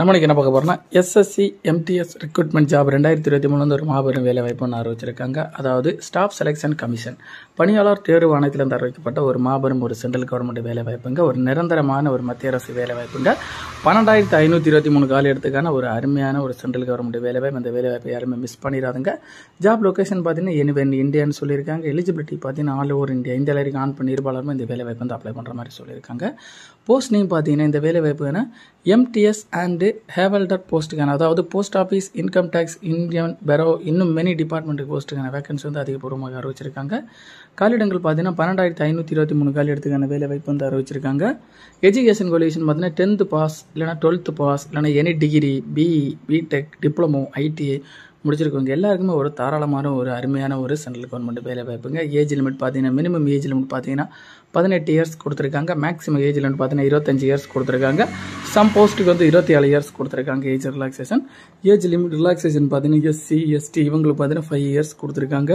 நம்மளுக்கு என்ன பார்க்க போகிறோம்னா எஸ்எஸ்சி எம்டிஎஸ் ரெக்ரூட்மெண்ட் ஜாப் ரெண்டாயிரத்தி இருபத்தி மூணு வந்து ஒரு மாபெரும் வேலை வாய்ப்புன்னு அறிவிச்சிருக்காங்க அதாவது ஸ்டாஃப் செலெக்ஷன் கமிஷன் பணியாளர் தேர்வு ஆணையத்திலிருந்து அறிவிக்கப்பட்ட ஒரு மாபெரும் ஒரு சென்ட்ரல் கவர்மெண்ட் வேலை வாய்ப்புங்க ஒரு நிரந்தரமான ஒரு மத்திய அரசு வேலை வாய்ப்புங்க பன்னெண்டாயிரத்தி ஐநூற்றி இருபத்தி மூணு கால எடுத்துக்கான ஒரு அருமையான ஒரு சென்ட்ரல் கவர்மெண்ட் வேலை வாய்ப்பு அந்த வேலை வாய்ப்பை யாருமே மிஸ் பண்ணிடாதுங்க ஜாப் லொக்கேஷன் பார்த்தீங்கன்னா வென் இந்தியான்னு சொல்லியிருக்காங்க எலிஜிபிலிட்டி பார்த்தீங்கன்னா ஆல் ஓவர் இந்தியா இந்த அளவுக்கு ஆன் பண்ணி இருப்பாளருமே இந்த வேலை வாய்ப்பு வந்து அப்ளை பண்ணுற மாதிரி சொல்லியிருக்காங்க போஸ்ட் நேம் பார்த்தீங்கன்னா இந்த வேலை வாய்ப்பு எம்டிஎஸ் அண்ட் வந்து ஹேவல்டர் போஸ்ட்டுக்கான அதாவது post office income tax Indian bureau இன்னும் மெனி டிபார்ட்மெண்ட்டுக்கு போஸ்ட்டுக்கான வேகன்சி வந்து அதிகபூர்வமாக அறிவிச்சிருக்காங்க காலிடங்கள் பார்த்தீங்கன்னா பன்னெண்டாயிரத்தி ஐநூற்றி இருபத்தி மூணு காலி இடத்துக்கான வேலை வாய்ப்பு வந்து அறிவிச்சிருக்காங்க எஜுகேஷன் கொலியூஷன் பார்த்தீங்கன்னா டென்த்து பாஸ் இல்லைனா டுவெல்த்து பாஸ் இல்லைனா any degree BE BTech diploma ITI முடிச்சிருக்கவங்க எல்லாருக்குமே ஒரு தாராளமான ஒரு அருமையான ஒரு சென்ட்ரல் கவர்மெண்ட் வேலை வாய்ப்புங்க ஏஜ் லிமிட் பார்த்தீங்கன்னா மினிமம் ஏஜ் லிமிட் பார்த்தீங்கன்னா பதினெட்டு இயர்ஸ் கொடுத்துருக்காங்க மேக்ஸிமம் ஏஜ் லிமிட் பார்த்தீங்கன்னா இருபத்தஞ்சு இயர்ஸ் கொடுத்துருக்காங்க சம் போஸ்ட்டுக்கு வந்து இருபத்தி ஏழு இயர்ஸ் கொடுத்துருக்காங்க age relaxation age limit relaxation பார்த்தீங்கன்னா எஸ்சி எஸ்டி இவங்களுக்கு பார்த்தீங்கன்னா ஃபைவ் இயர்ஸ் கொடுத்துருக்காங்க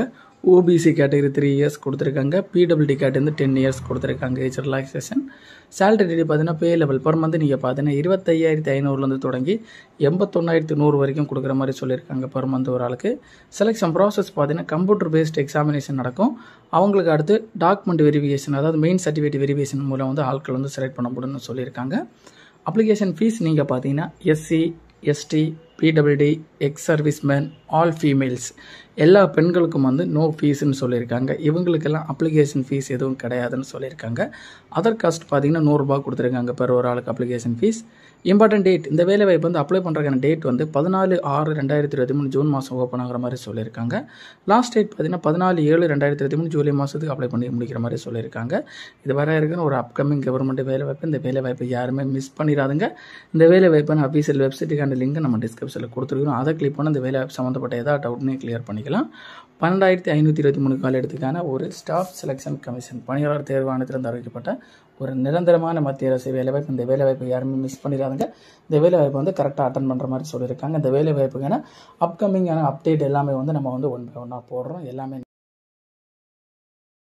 ஓபிசி கேட்டகரி த்ரீ இயர்ஸ் கொடுத்துருக்காங்க பிடபிள்டி கேட்டு வந்து டென் இயர்ஸ் கொடுத்துருக்காங்க ஏஜ் ரிலாக்ஸேஷன் சேலரி பார்த்தீங்கன்னா பே லெவல் பர் மந்த் நீங்கள் பார்த்தீங்கன்னா இருபத்தையாயிரத்தி ஐநூறுலேருந்து தொடங்கி எண்பத்தொன்னாயிரத்தி நூறு வரைக்கும் கொடுக்குற மாதிரி சொல்லியிருக்காங்க பர் மந்த் ஒரு ஆளுக்கு செலெக்ஷன் ப்ராசஸ் பார்த்தீங்கன்னா கம்ப்யூட்டர் பேஸ்ட் எக்ஸாமினேஷன் நடக்கும் அவங்களுக்கு அடுத்து டாக்குமெண்ட் வெரிஃபிகேஷன் அதாவது மெயின் சர்டிஃபிகேட் வெரிஃபிகேஷன் மூலம் வந்து ஆட்கள் வந்து செலக்ட் பண்ணப்படும்னு சொல்லியிருக்காங்க அப்ளிகேஷன் ஃபீஸ் நீங்கள் பார்த்தீங்கன்னா SC ST PWD ex serviceman all females எல்லா பெண்களுக்கும் வந்து நோ ஃபீஸ்ன்னு சொல்லியிருக்காங்க இவங்களுக்கெல்லாம் அப்ளிகேஷன் ஃபீஸ் எதுவும் கிடையாதுன்னு சொல்லியிருக்காங்க அதர் காஸ்ட் பார்த்தீங்கன்னா நூறுரூபா கொடுத்துருக்காங்க பெரு ஒரு ஆளுக்கு அப்ளிகேஷன் ஃபீஸ் இம்பார்ட்டன்ட் டேட் இந்த வேலை வாய்ப்பு வந்து அப்ளை பண்ணுறதுக்கான டேட் வந்து பதினாலு ஆறு ரெண்டாயிரத்தி இருபத்தி மூணு ஜூன் மாதம் ஓப்பன் ஆகிற மாதிரி சொல்லியிருக்காங்க லாஸ்ட் டேட் பார்த்தீங்கன்னா பதினாலு ஏழு ரெண்டாயிரத்தி இருபத்தி மூணு ஜூலை மாதத்துக்கு அப்ளை பண்ணி முடிக்கிற மாதிரி சொல்லியிருக்காங்க இது வர இருக்கிற ஒரு அப்கமிங் கவர்மெண்ட் வேலை வாய்ப்பு இந்த வேலை வாய்ப்பு யாருமே மிஸ் பண்ணிடாதுங்க இந்த வேலை வாய்ப்பு அஃபீஷியல் வெப்சைட்டுக்கான லிங்க் நம்ம டிஸ்கிரிப்ஷனில் கொடுத்துருக்கோம் அதை கிளிக் பண்ணி இந்த வேலை வாய்ப்பு சம்மந்தம் சம்மந்தப்பட்ட ஏதாவது டவுட்னே கிளியர் பண்ணிக்கலாம் பன்னெண்டாயிரத்தி ஐநூற்றி இருபத்தி மூணு எடுத்துக்கான ஒரு ஸ்டாஃப் செலெக்ஷன் கமிஷன் பணியாளர் தேர்வாணையத்திலிருந்து அறிவிக்கப்பட்ட ஒரு நிரந்தரமான மத்திய அரசு வேலைவாய்ப்பு இந்த வேலைவாய்ப்பு யாருமே மிஸ் பண்ணிடாதுங்க இந்த வேலைவாய்ப்பு வந்து கரெக்டாக அட்டன் பண்ணுற மாதிரி சொல்லியிருக்காங்க இந்த வேலைவாய்ப்புக்கான அப்கமிங்கான அப்டேட் எல்லாமே வந்து நம்ம வந்து ஒன் பை ஒன்னாக போடுறோம் எல்லாமே